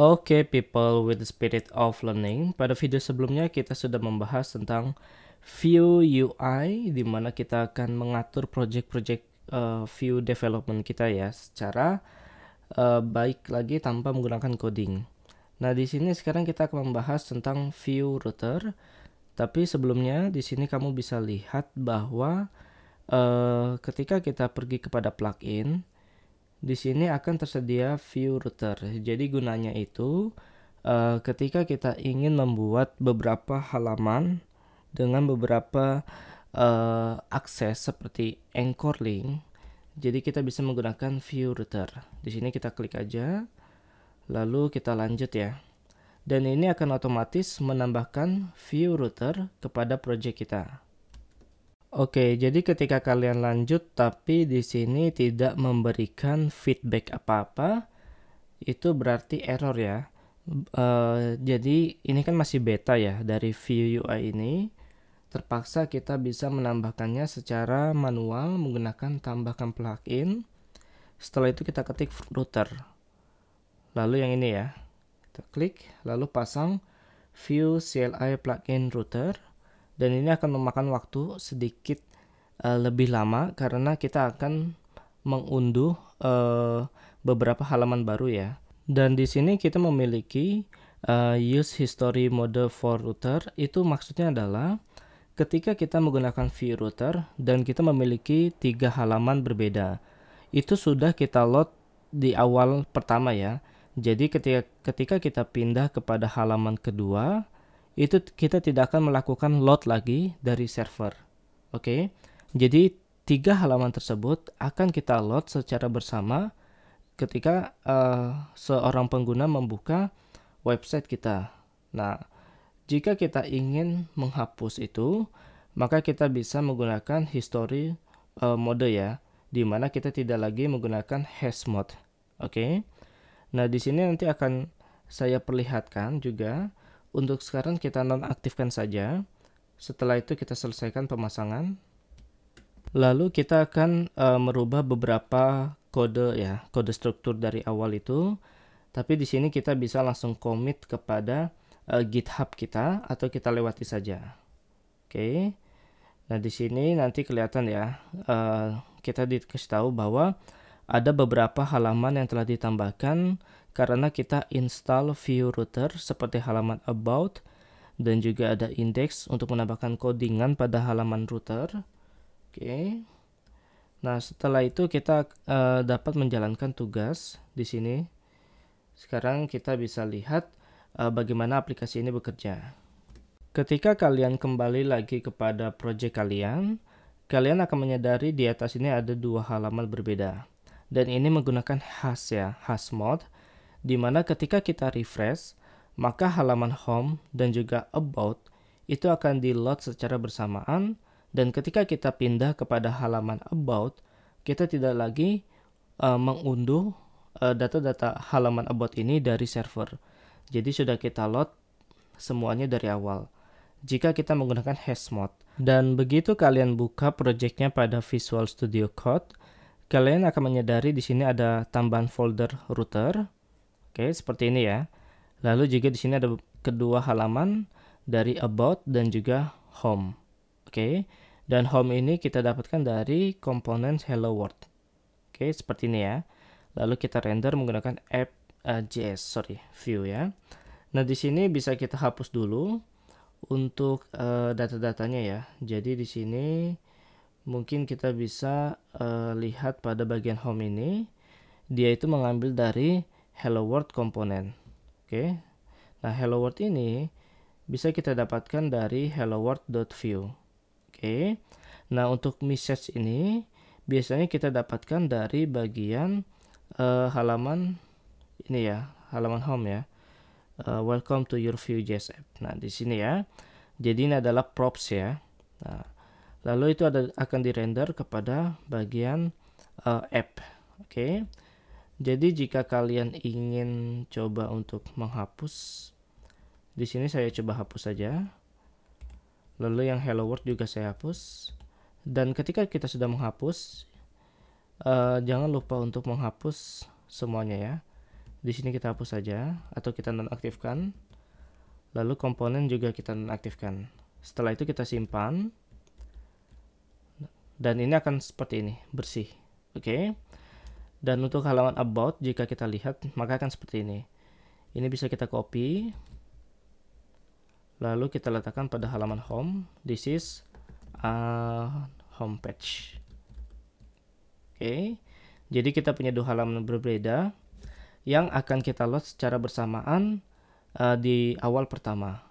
Oke okay, people with the spirit of learning, pada video sebelumnya kita sudah membahas tentang view UI di mana kita akan mengatur project-project uh, eh, view development kita ya secara uh, baik lagi tanpa menggunakan coding. Nah, di sini sekarang kita akan membahas tentang view router. Tapi sebelumnya di sini kamu bisa lihat bahwa uh, ketika kita pergi kepada plugin di sini akan tersedia view router. Jadi gunanya itu uh, ketika kita ingin membuat beberapa halaman dengan beberapa uh, akses seperti anchor link. Jadi kita bisa menggunakan view router. Di sini kita klik aja. Lalu kita lanjut ya. Dan ini akan otomatis menambahkan view router kepada project kita. Oke, jadi ketika kalian lanjut tapi di sini tidak memberikan feedback apa-apa, itu berarti error ya. E, jadi ini kan masih beta ya dari view UI ini. Terpaksa kita bisa menambahkannya secara manual menggunakan tambahkan plugin. Setelah itu kita ketik router. Lalu yang ini ya. Kita klik lalu pasang view CLI plugin router dan ini akan memakan waktu sedikit uh, lebih lama karena kita akan mengunduh uh, beberapa halaman baru ya dan di sini kita memiliki uh, use history mode for router itu maksudnya adalah ketika kita menggunakan view router dan kita memiliki tiga halaman berbeda itu sudah kita load di awal pertama ya jadi ketika ketika kita pindah kepada halaman kedua itu kita tidak akan melakukan load lagi dari server. Oke, okay? jadi tiga halaman tersebut akan kita load secara bersama ketika uh, seorang pengguna membuka website kita. Nah, jika kita ingin menghapus itu, maka kita bisa menggunakan history uh, mode ya, di mana kita tidak lagi menggunakan hash mode. Oke. Okay? Nah, di sini nanti akan saya perlihatkan juga untuk sekarang kita nonaktifkan saja. Setelah itu kita selesaikan pemasangan. Lalu kita akan e, merubah beberapa kode ya, kode struktur dari awal itu. Tapi di sini kita bisa langsung commit kepada e, GitHub kita atau kita lewati saja. Oke. Okay. Nah, di sini nanti kelihatan ya, e, kita dikasih tahu bahwa ada beberapa halaman yang telah ditambahkan karena kita install view router seperti halaman about dan juga ada index untuk menambahkan codingan pada halaman router. Oke. Okay. Nah, setelah itu kita uh, dapat menjalankan tugas di sini. Sekarang kita bisa lihat uh, bagaimana aplikasi ini bekerja. Ketika kalian kembali lagi kepada project kalian, kalian akan menyadari di atas ini ada dua halaman berbeda dan ini menggunakan has ya, has mode, mana ketika kita refresh, maka halaman home dan juga about itu akan di load secara bersamaan dan ketika kita pindah kepada halaman about, kita tidak lagi uh, mengunduh eh, data-data uh, halaman about ini dari server. Jadi sudah kita load semuanya dari awal jika kita menggunakan hash mode. Dan begitu kalian buka projectnya pada Visual Studio Code, kalian akan menyadari di sini ada tambahan folder router. Oke, seperti ini ya. Lalu juga di sini ada kedua halaman dari about dan juga home. Oke. Dan home ini kita dapatkan dari komponen hello world. Oke, seperti ini ya. Lalu kita render menggunakan app uh, eh, JS, sorry, view ya. Nah, di sini bisa kita hapus dulu untuk uh, data-datanya ya. Jadi di sini mungkin kita bisa uh, lihat pada bagian home ini dia itu mengambil dari hello world komponen oke okay? nah hello world ini bisa kita dapatkan dari hello world.view oke okay? nah untuk message ini biasanya kita dapatkan dari bagian uh, halaman ini ya halaman home ya uh, welcome to your Vue.js app nah di sini ya jadi ini adalah props ya nah Lalu itu ada akan dirender kepada bagian uh, app. Oke. Okay. Jadi jika kalian ingin coba untuk menghapus di sini saya coba hapus saja. Lalu yang hello world juga saya hapus. Dan ketika kita sudah menghapus uh, jangan lupa untuk menghapus semuanya ya. Di sini kita hapus saja atau kita nonaktifkan. Lalu komponen juga kita nonaktifkan. Setelah itu kita simpan dan ini akan seperti ini bersih oke okay? dan untuk halaman about jika kita lihat maka akan seperti ini ini bisa kita copy lalu kita letakkan pada halaman home this is a home page oke okay? jadi kita punya dua halaman berbeda yang akan kita load secara bersamaan uh, di awal pertama